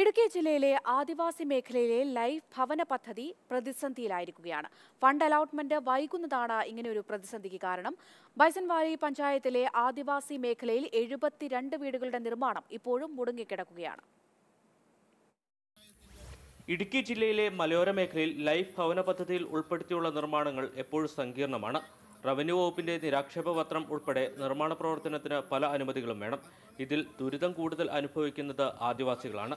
ഇടുക്കി ജില്ലയിലെ ആദിവാസി മേഖലയിലെ ലൈഫ് ഭവന പദ്ധതി പ്രതിസന്ധിയിലായിരിക്കുകയാണ് ഫണ്ട് അലോട്ട്മെന്റ് വൈകുന്നതാണ് ഇങ്ങനെയൊരു പ്രതിസന്ധിക്ക് കാരണം ബൈസൻവാലി പഞ്ചായത്തിലെ ആദിവാസി മേഖലയിൽ എഴുപത്തിരണ്ട് വീടുകളുടെ നിർമ്മാണം ഇപ്പോഴും മുടങ്ങിക്കിടക്കുകയാണ് ഇടുക്കി ജില്ലയിലെ മലയോര മേഖലയിൽ ലൈഫ് ഭവന പദ്ധതിയിൽ ഉൾപ്പെടുത്തിയുള്ള നിർമ്മാണങ്ങൾ എപ്പോഴും സങ്കീർണമാണ് റവന്യൂ വകുപ്പിന്റെ നിരാക്ഷേപ പത്രം ഉൾപ്പെടെ നിർമ്മാണ പ്രവർത്തനത്തിന് പല അനുമതികളും വേണം ഇതിൽ ദുരിതം കൂടുതൽ അനുഭവിക്കുന്നത് ആദിവാസികളാണ്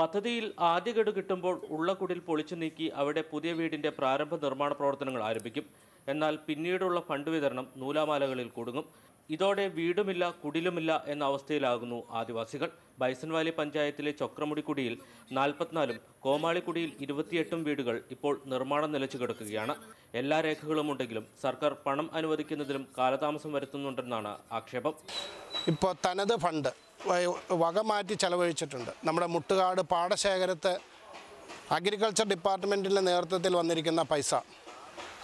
പദ്ധതിയിൽ ആദ്യ ഗഡു കിട്ടുമ്പോൾ ഉള്ള കുടിൽ പൊളിച്ചു നീക്കി അവിടെ പുതിയ വീടിന്റെ പ്രാരംഭ നിർമ്മാണ പ്രവർത്തനങ്ങൾ ആരംഭിക്കും എന്നാൽ പിന്നീടുള്ള ഫണ്ട് വിതരണം നൂലാമാലകളിൽ കുടുങ്ങും ഇതോടെ വീടുമില്ല കുടിലുമില്ല എന്ന അവസ്ഥയിലാകുന്നു ആദിവാസികൾ ബൈസൺവാലി പഞ്ചായത്തിലെ ചൊക്രമുടിക്കുടിയിൽ നാൽപ്പത്തിനാലും കോമാളിക്കുടിയിൽ ഇരുപത്തിയെട്ടും വീടുകൾ ഇപ്പോൾ നിർമ്മാണം നിലച്ചു കിടക്കുകയാണ് എല്ലാ രേഖകളും ഉണ്ടെങ്കിലും സർക്കാർ പണം അനുവദിക്കുന്നതിലും കാലതാമസം വരുത്തുന്നുണ്ടെന്നാണ് ആക്ഷേപം ഇപ്പോൾ തനത് ഫണ്ട് വകമാറ്റി ചെലവഴിച്ചിട്ടുണ്ട് നമ്മുടെ മുട്ടുകാട് പാടശേഖരത്ത് അഗ്രികൾച്ചർ ഡിപ്പാർട്ട്മെൻറ്റിൻ്റെ നേതൃത്വത്തിൽ വന്നിരിക്കുന്ന പൈസ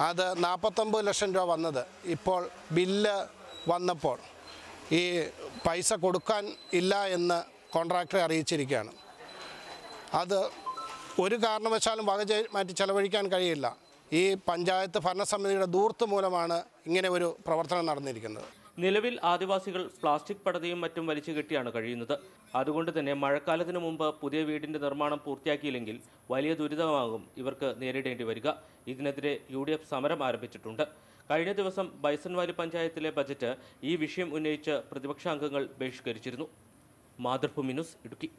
അത് നാൽപ്പത്തൊമ്പത് ലക്ഷം രൂപ വന്നത് ഇപ്പോൾ ബില്ല് വന്നപ്പോൾ ഈ പൈസ കൊടുക്കാൻ ഇല്ല എന്ന് കോൺട്രാക്ടറെ അറിയിച്ചിരിക്കുകയാണ് അത് ഒരു കാരണവശാലും വക മാറ്റി ചെലവഴിക്കാൻ കഴിയില്ല ഈ പഞ്ചായത്ത് ഭരണസമിതിയുടെ ദൂർത്ത് മൂലമാണ് ഇങ്ങനെ ഒരു പ്രവർത്തനം നടന്നിരിക്കുന്നത് നിലവിൽ ആദിവാസികൾ പ്ലാസ്റ്റിക് പടതയും മറ്റും വലിച്ചു കെട്ടിയാണ് കഴിയുന്നത് അതുകൊണ്ട് തന്നെ മഴക്കാലത്തിനു മുമ്പ് പുതിയ വീടിന്റെ നിർമ്മാണം പൂർത്തിയാക്കിയില്ലെങ്കിൽ വലിയ ദുരിതമാകും ഇവർക്ക് നേരിടേണ്ടി വരിക ഇതിനെതിരെ യു സമരം ആരംഭിച്ചിട്ടുണ്ട് കഴിഞ്ഞ ദിവസം ബൈസൺവാലി പഞ്ചായത്തിലെ ബജറ്റ് ഈ വിഷയം ഉന്നയിച്ച് പ്രതിപക്ഷാംഗങ്ങൾ ബഹിഷ്കരിച്ചിരുന്നു മാതൃഭൂമി ന്യൂസ് ഇടുക്കി